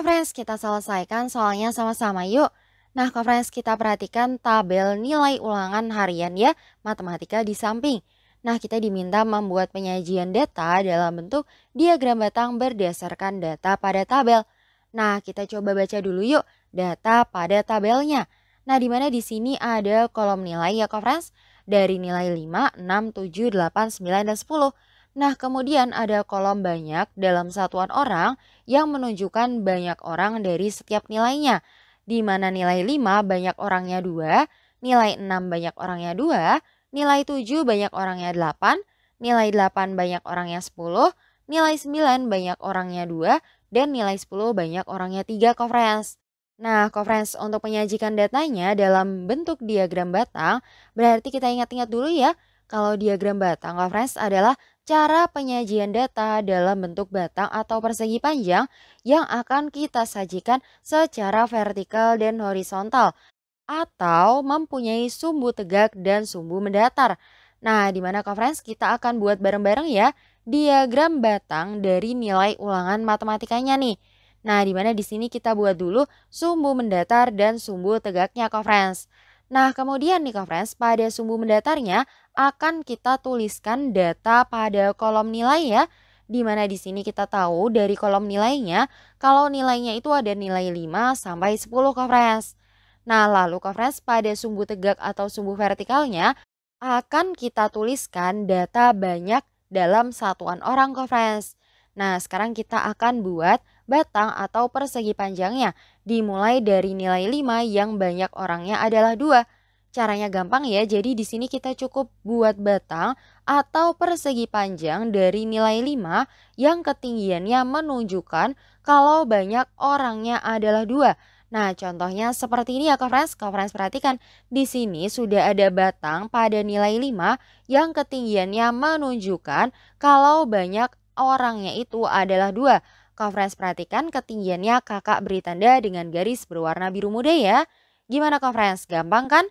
Friends, kita selesaikan soalnya sama-sama yuk. Nah, Ko Friends, kita perhatikan tabel nilai ulangan harian ya, matematika di samping. Nah, kita diminta membuat penyajian data dalam bentuk diagram batang berdasarkan data pada tabel. Nah, kita coba baca dulu yuk data pada tabelnya. Nah, di mana di sini ada kolom nilai ya, Ko Friends? Dari nilai 5, 6, 7, 8, 9, dan 10. Nah, kemudian ada kolom banyak dalam satuan orang yang menunjukkan banyak orang dari setiap nilainya, di mana nilai 5 banyak orangnya 2, nilai 6 banyak orangnya 2, nilai 7 banyak orangnya 8, nilai 8 banyak orangnya 10, nilai 9 banyak orangnya 2, dan nilai 10 banyak orangnya 3 conference. Nah, conference untuk menyajikan datanya dalam bentuk diagram batang, berarti kita ingat-ingat dulu ya, kalau diagram batang reference adalah cara penyajian data dalam bentuk batang atau persegi panjang yang akan kita sajikan secara vertikal dan horizontal atau mempunyai sumbu tegak dan sumbu mendatar. Nah, di mana conference kita akan buat bareng-bareng ya diagram batang dari nilai ulangan matematikanya nih. Nah, di mana di sini kita buat dulu sumbu mendatar dan sumbu tegaknya conference. Nah, kemudian nih friends, pada sumbu mendatarnya akan kita tuliskan data pada kolom nilai ya. Di mana di sini kita tahu dari kolom nilainya, kalau nilainya itu ada nilai 5 sampai 10 friends. Nah, lalu friends, pada sumbu tegak atau sumbu vertikalnya akan kita tuliskan data banyak dalam satuan orang friends. Nah, sekarang kita akan buat batang atau persegi panjangnya, dimulai dari nilai 5 yang banyak orangnya adalah dua. Caranya gampang ya, jadi di sini kita cukup buat batang atau persegi panjang dari nilai 5 yang ketinggiannya menunjukkan kalau banyak orangnya adalah dua. Nah, contohnya seperti ini ya, Kak Friends. Kak Friends perhatikan, di sini sudah ada batang pada nilai 5 yang ketinggiannya menunjukkan kalau banyak orangnya itu adalah dua. Kofres perhatikan ketinggiannya kakak beri tanda dengan garis berwarna biru muda ya. Gimana Kofres? Gampang kan?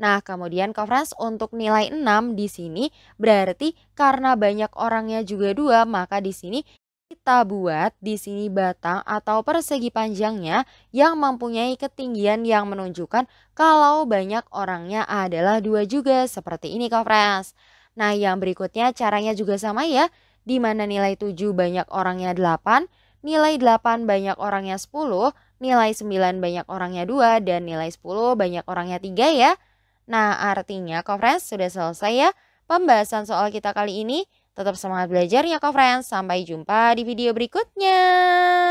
Nah, kemudian Kofres untuk nilai 6 di sini berarti karena banyak orangnya juga dua, maka di sini kita buat di sini batang atau persegi panjangnya yang mempunyai ketinggian yang menunjukkan kalau banyak orangnya adalah dua juga seperti ini Kofres. Nah yang berikutnya caranya juga sama ya, di mana nilai 7 banyak orangnya 8, nilai 8 banyak orangnya 10, nilai 9 banyak orangnya 2, dan nilai 10 banyak orangnya 3 ya. Nah, artinya kok sudah selesai ya pembahasan soal kita kali ini. Tetap semangat belajarnya kok friends. Sampai jumpa di video berikutnya.